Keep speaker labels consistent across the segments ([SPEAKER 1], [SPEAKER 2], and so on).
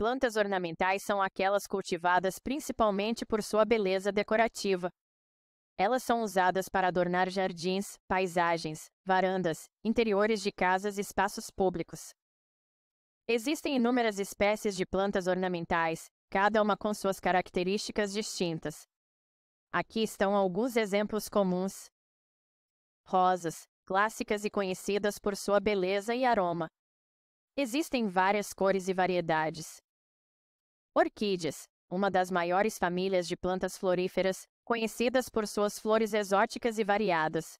[SPEAKER 1] Plantas ornamentais são aquelas cultivadas principalmente por sua beleza decorativa. Elas são usadas para adornar jardins, paisagens, varandas, interiores de casas e espaços públicos. Existem inúmeras espécies de plantas ornamentais, cada uma com suas características distintas. Aqui estão alguns exemplos comuns: rosas, clássicas e conhecidas por sua beleza e aroma. Existem várias cores e variedades. Orquídeas, uma das maiores famílias de plantas floríferas, conhecidas por suas flores exóticas e variadas.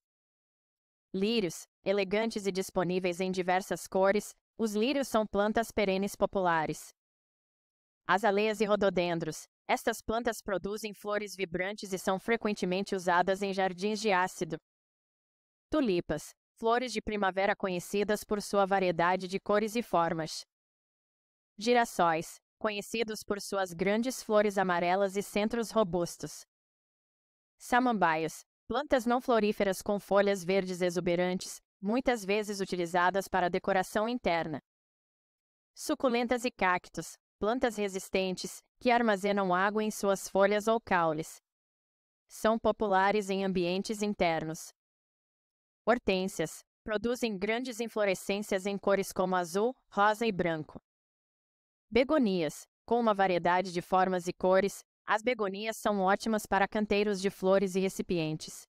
[SPEAKER 1] Lírios, elegantes e disponíveis em diversas cores, os lírios são plantas perenes populares. Azaleias e rododendros. Estas plantas produzem flores vibrantes e são frequentemente usadas em jardins de ácido. Tulipas, flores de primavera conhecidas por sua variedade de cores e formas. Girassóis, conhecidos por suas grandes flores amarelas e centros robustos. Samambaias, plantas não floríferas com folhas verdes exuberantes, muitas vezes utilizadas para decoração interna. Suculentas e cactos, plantas resistentes, que armazenam água em suas folhas ou caules. São populares em ambientes internos. Hortênsias, produzem grandes inflorescências em cores como azul, rosa e branco. Begonias. Com uma variedade de formas e cores, as begonias são ótimas para canteiros de flores e recipientes.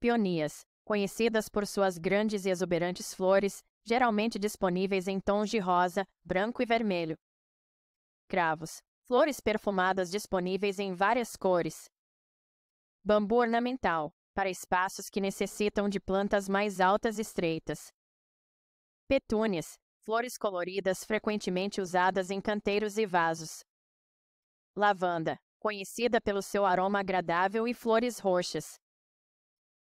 [SPEAKER 1] Pionias. Conhecidas por suas grandes e exuberantes flores, geralmente disponíveis em tons de rosa, branco e vermelho. Cravos. Flores perfumadas disponíveis em várias cores. Bambu ornamental. Para espaços que necessitam de plantas mais altas e estreitas. Petúnias Flores coloridas frequentemente usadas em canteiros e vasos. Lavanda, conhecida pelo seu aroma agradável e flores roxas.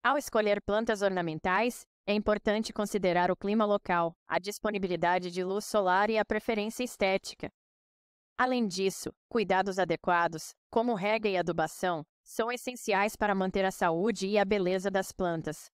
[SPEAKER 1] Ao escolher plantas ornamentais, é importante considerar o clima local, a disponibilidade de luz solar e a preferência estética. Além disso, cuidados adequados, como rega e adubação, são essenciais para manter a saúde e a beleza das plantas.